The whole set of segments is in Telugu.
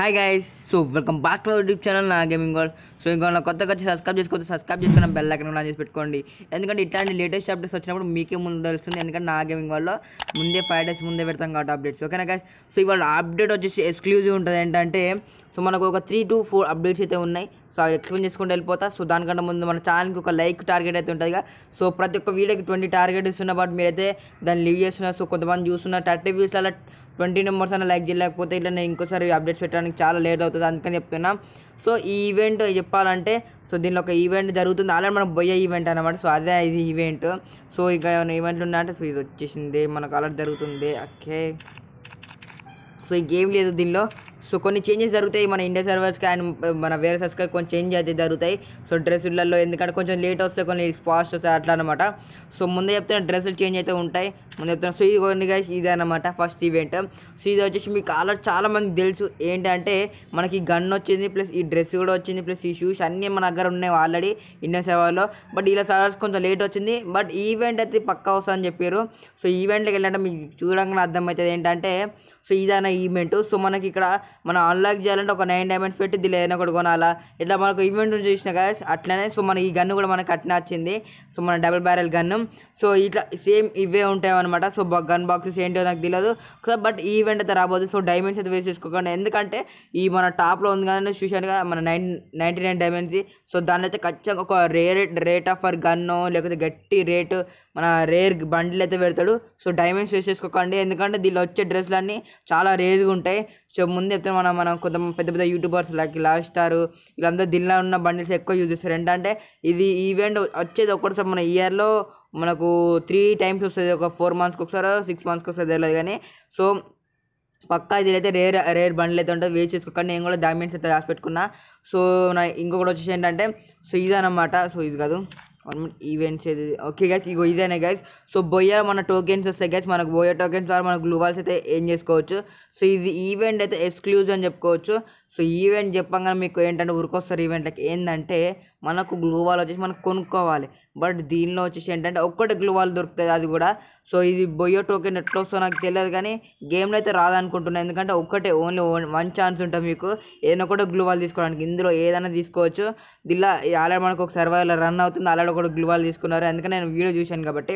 hi guys so welcome back to YouTube channel నా గేమింగ్ వరల్డ్ సో ఇంకా కొత్తగా వచ్చి సబ్స్క్రైబ్ చేసుకోవచ్చు సబ్స్క్రైబ్ చేసుకున్న బెల్ ఐకన్ ఆన్ చేసి పెట్టుకోండి ఎందుకంటే ఇట్లాంటి లేటెస్ట్ అప్డేట్స్ వచ్చినప్పుడు మీకే ముందు తెలుస్తుంది ఎందుకంటే నా గేమింగ్ వరల్డ్లో ముందే ఫైవ్ డేస్ ముందే పెడతాం కాబట్టి అప్డేట్స్ ఓకేనా గైస్ సో ఇవాళ అప్డేట్ వచ్చేసి ఎక్స్క్లూజివ్ ఉంటుంది ఏంటంటే సో మనకు ఒక త్రీ టు ఫోర్ అప్డేట్స్ అయితే ఉన్నాయి సో అవి ఎక్స్ప్లెయిన్ చేసుకుంటూ వెళ్ళిపోతా సో దానికంటే ముందు మన ఛానల్కి ఒక లైక్ టార్గెట్ అయితే ఉంటుంది సో ప్రతి ఒక్క వీడియోకి ట్వంటీ టార్గెట్ ఇస్తున్నా బట్ మీరైతే దాన్ని లీవ్ చేస్తున్నారు సో కొంతమంది చూస్తున్నారు థర్టీ వ్యూస్ అలా ట్వంటీ నెంబర్స్ అన్న లైక్ చేయలేకపోతే ఇట్లా నేను ఇంకోసారి అప్డేట్స్ పెట్టడానికి చాలా లేట్ అవుతుంది అందుకని చెప్తున్నా సో ఈ ఈవెంట్ చెప్పాలంటే సో దీనిలో ఒక ఈవెంట్ జరుగుతుంది అలాగే మనం బొయ్య ఈవెంట్ అనమాట సో అదే ఇది ఈవెంట్ సో ఇక ఏమైనా ఈవెంట్లు ఉన్నాయంటే సో ఇది వచ్చేసింది మనకు అలా జరుగుతుంది ఓకే సో ఇంకేం లేదు దీనిలో సో కొన్ని చేంజెస్ జరుగుతాయి మన ఇండియా సర్వర్స్కి అండ్ మన వేరే సర్స్కి కొంచెం చేంజ్ అయితే జరుగుతాయి సో డ్రెస్సులలో ఎందుకంటే కొంచెం లేట్ వస్తాయి కొన్ని ఫాస్ట్ వస్తాయి అట్లా అనమాట సో ముందే చెప్తున్న డ్రెస్సులు చేంజ్ అయితే ఉంటాయి ముందు చెప్తున్నా సో ఇది కొన్ని ఇదే అనమాట ఫస్ట్ ఈవెంట్ సో ఇది వచ్చేసి మీకు ఆల్రెడీ చాలామంది తెలుసు ఏంటంటే మనకి గన్ వచ్చింది ప్లస్ ఈ డ్రెస్ కూడా వచ్చింది ప్లస్ ఈ షూస్ అన్నీ మన దగ్గర ఉన్నాయి ఆల్రెడీ ఇండియా సర్వర్లో బట్ ఇలా సర్వర్స్ కొంచెం లేట్ వచ్చింది బట్ ఈవెంట్ అయితే పక్కా వస్తుందని చెప్పారు సో ఈవెంట్లోకి వెళ్ళాలంటే మీకు చూడంగానే అర్థమవుతుంది ఏంటంటే సో ఇదైనా ఈవెంట్ సో మనకి ఇక్కడ మనం అన్లాక్ చేయాలంటే ఒక నైన్ డైమండ్స్ పెట్టి దీని ఏదైనా ఒకటి కొనాలా ఇట్లా మనకు ఈవెంట్ చూసిన కదా అట్లనే సో మన ఈ గన్ను కూడా మనకు కట్ వచ్చింది సో మన డబుల్ బ్యారెల్ గన్ను సో ఇట్లా సేమ్ ఇవే ఉంటాయి సో గన్ బాక్సెస్ ఏంటో నాకు తెలియదు బట్ ఈవెంట్ అయితే రాబోదు సో డైమండ్స్ అయితే వేసి చేసుకోకుండా ఎందుకంటే ఈ మన టాప్లో ఉంది కానీ చూశాను కదా మన nine ninety nine diamonds so దాని అయితే ఖచ్చితంగా ఒక rare rate of for gun లేకపోతే గట్టి రేటు మన రేర్ బండిల్ అయితే పెడతాడు సో డైమండ్స్ వేసేసుకోకండి ఎందుకంటే దీనిలో వచ్చే డ్రెస్సులన్నీ చాలా రేజ్గా ఉంటాయి సో ముందు చెప్తే మనం మనం కొంత పెద్ద పెద్ద యూట్యూబర్స్ లైక్ లాస్ట్ స్టార్ వీళ్ళందరూ దీనిలో ఉన్న బండిల్స్ ఎక్కువ యూజ్ చేస్తారు ఏంటంటే ఇది ఈవెంట్ వచ్చేది ఒకటిసారి మన ఇయర్లో మనకు త్రీ టైమ్స్ వస్తుంది ఒక ఫోర్ మంత్స్కి ఒకసారి సిక్స్ మంత్స్కి ఒకసారి తెలియదు కానీ సో పక్కా ఇది అయితే రేర్ రేర్ బండ్లు అయితే ఉంటుంది వేస్ట్ చేసుకోకండి నేను కూడా డామేజ్ అయితే రాసి పెట్టుకున్నా సో నా ఇంకొకటి వచ్చేసి ఏంటంటే సో ఇది అనమాట సో ఇది కాదు వన్ మినిట్ ఈవెంట్స్ ఏది ఓకే గైస్ ఇగో ఇదేనే గైస్ సో బొయ్య మన టోకెన్స్ వస్తాయి గైస్ మనకు బొయ్య టోకెన్స్ ద్వారా మనకు గ్లూవాల్స్ అయితే ఏం చేసుకోవచ్చు సో ఇది ఈవెంట్ అయితే ఎక్స్క్లూజ్ అని చెప్పుకోవచ్చు సో ఈవెంట్ చెప్పంగానే మీకు ఏంటంటే ఊరికొస్తారు ఈవెంట్లకి ఏంటంటే మనకు గ్లూ వాల్ వచ్చేసి మనం కొనుక్కోవాలి బట్ దీనిలో వచ్చేసి ఏంటంటే ఒక్కటే గ్లూవాల్ వాల్ దొరుకుతుంది అది కూడా సో ఇది బొయ్యో టోకెన్ ఎట్లా వస్తుందో నాకు తెలియదు కానీ గేమ్లో అయితే రాదనుకుంటున్నాను ఎందుకంటే ఒక్కటే ఓన్లీ వన్ ఛాన్స్ ఉంటుంది మీకు ఏదైనా కూడా గ్లూవాల్ వాల్ తీసుకోవడానికి ఇందులో ఏదైనా తీసుకోవచ్చు దీనిలో ఆల్రెడీ మనకు ఒక సర్వైవల్ రన్ అవుతుంది ఆల్రెడీ కూడా గ్లూవాల్ తీసుకున్నారు ఎందుకంటే నేను వీడియో చూశాను కాబట్టి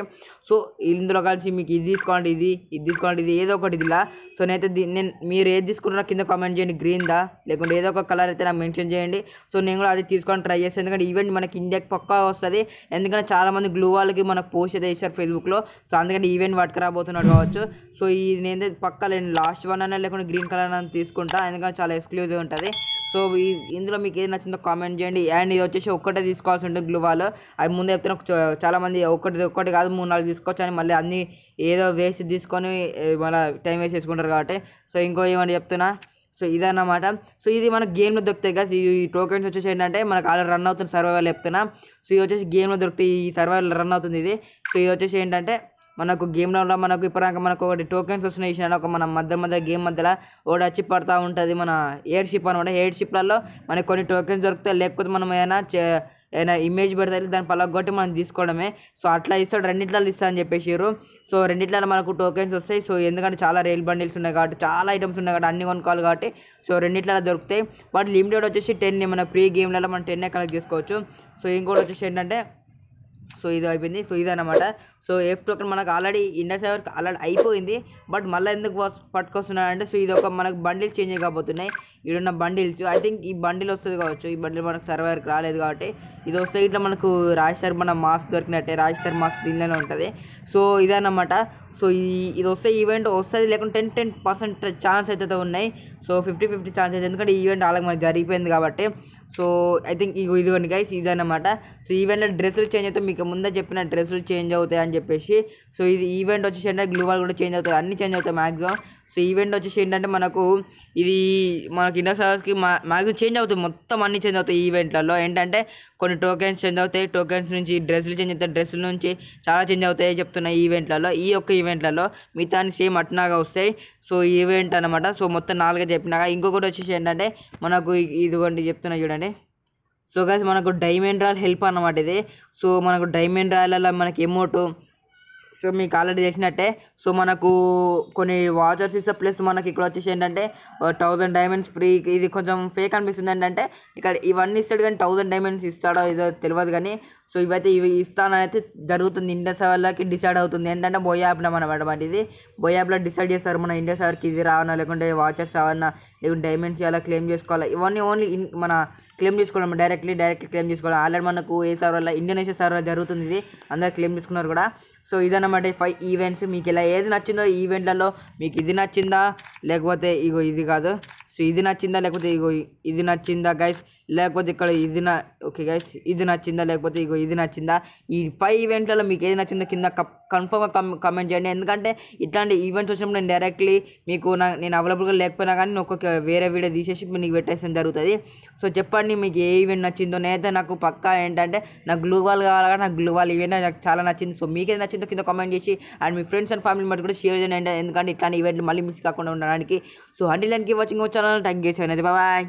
సో ఇందులో కలిసి మీకు ఇది తీసుకోండి ఇది ఇది తీసుకోండి ఇది ఏదో ఒకటి ఇదిలా సో నేనైతే నేను మీరు ఏది తీసుకున్నారో కింద కామెంట్ చేయండి గ్రీన్దా లేకుంటే ఏదో ఒక కలర్ అయితే నాకు మెన్షన్ చేయండి సో నేను కూడా అది తీసుకోవడానికి ట్రై చేస్తాను ఎందుకంటే ఈవెంట్ మనకి ఇండియాకి పక్కా వస్తుంది ఎందుకంటే చాలామంది గ్లూ వాళ్ళకి మనకు పోస్ట్ అయితే ఇచ్చారు ఫేస్బుక్లో సో అందుకని ఈవెంట్ పట్టుకు రాబోతున్నాడు కావచ్చు సో ఇది నేనే పక్క నేను లాస్ట్ వన్ అన్న లేకుండా గ్రీన్ కలర్ అని తీసుకుంటా ఎందుకంటే చాలా ఎక్స్క్లూజివ్ ఉంటుంది సో ఇందులో మీకు ఏది నచ్చిందో కామెంట్ చేయండి అండ్ ఇది వచ్చేసి ఒక్కటే తీసుకోవాల్సి ఉంటుంది గ్లూవాలు అది ముందే చెప్తున్నా చాలామంది ఒక్కటి ఒక్కటి కాదు మూడు నాలుగు తీసుకోవచ్చు అని మళ్ళీ అన్నీ ఏదో వేసి తీసుకొని మళ్ళీ టైం వేస్ట్ చేసుకుంటారు కాబట్టి సో ఇంకో ఏమని చెప్తున్నా సో ఇదన్నమాట సో ఇది మనకు గేమ్లో దొరుకుతాయి కదా ఈ టోకెన్స్ వచ్చేసి ఏంటంటే మనకు ఆల్రెడీ రన్ అవుతుంది సర్వైవల్ చెప్తున్నా సో ఇది వచ్చేసి గేమ్లో దొరుకుతాయి ఈ సర్వైవల్ రన్ అవుతుంది ఇది సో ఇది వచ్చేసి ఏంటంటే మనకు గేమ్లో మనకు ఇప్పుడు మనకు ఒకటి టోకెన్స్ వస్తున్నాయి ఇచ్చిన ఒక మన మధ్య మధ్య గేమ్ మధ్యలో ఒకటి వచ్చి పడుతూ ఉంటుంది మన ఎయిర్ షిప్ అనమాట ఎయిర్ షిప్లలో మనకు కొన్ని టోకెన్స్ దొరుకుతాయి లేకపోతే మనం ఏమైనా ఏదైనా ఇమేజ్ పెడతారు దాని పలగొట్టి మనం తీసుకోవడమే సో అట్లా ఇస్తాడు రెండిట్లలో ఇస్తా అని చెప్పేసారు సో రెండిట్లలో మనకు టోకెన్స్ వస్తాయి సో ఎందుకంటే చాలా రైల్ బండిల్స్ ఉన్నాయి కాబట్టి చాలా ఐటమ్స్ ఉన్నాయి కాబట్టి అన్ని కొనుక్కోవాలి కాబట్టి సో రెండింటిలో దొరుకుతాయి వాటి లిమిటెడ్ వచ్చేసి టెన్ మన ప్రీ గేమ్లలో మనం టెన్ కలెక్ట్ చేసుకోవచ్చు సో ఇంకోటి వచ్చేసి ఏంటంటే సో ఇది అయిపోయింది సో ఇది అనమాట సో ఎఫ్ టోకెన్ మనకు ఆల్రెడీ ఇండర్ వరకు ఆల్రెడీ అయిపోయింది బట్ మళ్ళీ ఎందుకు అంటే సో ఇది ఒక మనకు బండిల్ చేంజ్ కాబోతున్నాయి ఇడున్న బండిల్స్ ఐ థింక్ ఈ బండిల్ వస్తుంది కావచ్చు ఈ బండిల్ మనకు సర్వైవర్కి రాలేదు కాబట్టి ఇది వస్తే ఇట్లా మనకు రాజ్ మన మాస్క్ దొరికినట్టే రాజ్ మాస్క్ దీనిలోనే ఉంటుంది సో ఇదన్నమాట సో ఇది వస్తే ఈవెంట్ వస్తుంది లేకుంటే టెన్ టెన్ పర్సెంట్ ఛాన్స్ అయితే ఉన్నాయి సో ఫిఫ్టీ ఫిఫ్టీ ఛాన్స్ అయితే ఎందుకంటే ఈవెంట్ అలాగే మనకి జరిగిపోయింది కాబట్టి సో ఐ థింక్ ఇది ఇదిగోండి గైస్ అనమాట సో ఈవెంట్లో డ్రెస్సులు చేంజ్ అవుతాయి మీకు ముందే చెప్పిన డ్రెస్సులు చేంజ్ అవుతాయి అని చెప్పేసి సో ఇది ఈవెంట్ వచ్చేసి అంటే గ్లూవాల్ కూడా చేంజ్ అవుతాయి అన్ని చేంజ్ అవుతాయి మ్యాక్సిమం సో ఈవెంట్ వచ్చేసి ఏంటంటే మనకు ఇది మనకి ఇండస్ అవర్స్కి మ్యాక్సిమం చేంజ్ అవుతుంది మొత్తం అన్ని చేంజ్ అవుతాయి ఈవెంట్లలో ఏంటంటే కొన్ని టోకెన్స్ చేంజ్ అవుతాయి టోకెన్స్ నుంచి డ్రెస్సులు చేంజ్ అవుతాయి డ్రెస్సుల నుంచి చాలా చేంజ్ అవుతాయి చెప్తున్న ఈవెంట్లలో ఈ యొక్క ఈవెంట్లలో మిగతా సేమ్ అట్నాగా వస్తాయి సో ఈవెంట్ అనమాట సో మొత్తం నాలుగే చెప్పినాక ఇంకొకటి వచ్చేసి ఏంటంటే మనకు ఇదిగోండి చెప్తున్నా చూడండి సో గైస్ మనకు డైమండ్ రాయల్ హెల్ప్ అనమాట ఇది సో మనకు డైమండ్ రాయల్ మనకి ఎమోటు సో మీకు ఆల్రెడీ తెలిసినట్టే సో మనకు కొన్ని వాచర్స్ ఇస్తే ప్లస్ మనకి ఇక్కడ వచ్చేసి ఏంటంటే థౌజండ్ డైమండ్స్ ఫ్రీ ఇది కొంచెం ఫేక్ అనిపిస్తుంది ఏంటంటే ఇక్కడ ఇవన్నీ ఇస్తాడు కానీ థౌజండ్ డైమండ్స్ ఇస్తాడో ఇదో తెలియదు కానీ సో ఇవైతే ఇవి ఇస్తానైతే జరుగుతుంది ఇండియా సెవెన్లోకి డిసైడ్ అవుతుంది ఏంటంటే బోయ్ యాప్లో అనమాట ఇది బోయ్ యాప్లో డిసైడ్ చేస్తారు మన ఇండియా సెవెన్కి ఇది రావాలా లేకుంటే వాచర్స్ రావన్నా లేకుంటే డైమండ్స్ ఇలా క్లెయిమ్ చేసుకోవాలా ఇవన్నీ ఓన్లీ మన క్లెయిమ్ చేసుకోవడం డైరెక్ట్లీ డైరెక్ట్లీ క్లెయిమ్ చేసుకోవడం ఆల్రెడీ మనకు ఏ సార్ వల్ల ఇండోనేషియా వల్ల జరుగుతుంది ఇది అందరు క్లెయిమ్ చేసుకున్నారు కూడా సో ఇదన్నమాట ఫైవ్ ఈవెంట్స్ మీకు ఇలా ఏది నచ్చిందో ఈవెంట్లలో మీకు ఇది నచ్చిందా లేకపోతే ఇగో ఇది కాదు సో ఇది నచ్చిందా లేకపోతే ఇగో ఇది నచ్చిందా గైస్ లేకపోతే ఇక్కడ ఇది నా ఓకే గైస్ ఇది నచ్చిందా లేకపోతే ఇగో ఇది నచ్చిందా ఈ ఫైవ్ ఈవెంట్లలో మీకు ఏది నచ్చిందో కింద కన్ఫర్మ్గా కమెంట్ చేయండి ఎందుకంటే ఇట్లాంటి ఈవెంట్స్ వచ్చినప్పుడు నేను డైరెక్ట్లీ మీకు నా నేను అవైలబుల్గా లేకపోయినా కానీ ఒక్కొక్క వేరే వీడియో తీసేసి మీకు పెట్టేసిన జరుగుతుంది సో చెప్పండి మీకు ఏ ఈవెంట్ నచ్చిందో నేనైతే నాకు పక్కా ఏంటంటే నాకు గ్లూవాల్ కావాలి నాకు గ్లూవాల్ ఈవెంట్ నాకు చాలా నచ్చింది సో మీకు ఏది నచ్చిందో కింద కమెంట్ చేసి అండ్ మీ ఫ్రెండ్స్ అండ్ ఫ్యామిలీ మటు కూడా షేర్ చేయండి ఎందుకంటే ఇట్లాంటి ఈవెంట్లు మళ్ళీ మిస్ కాకుండా ఉండడానికి సో హండ్రెడ్ లైన్కి వచ్చింగ్ వచ్చాను టైం చేసాను బాయ్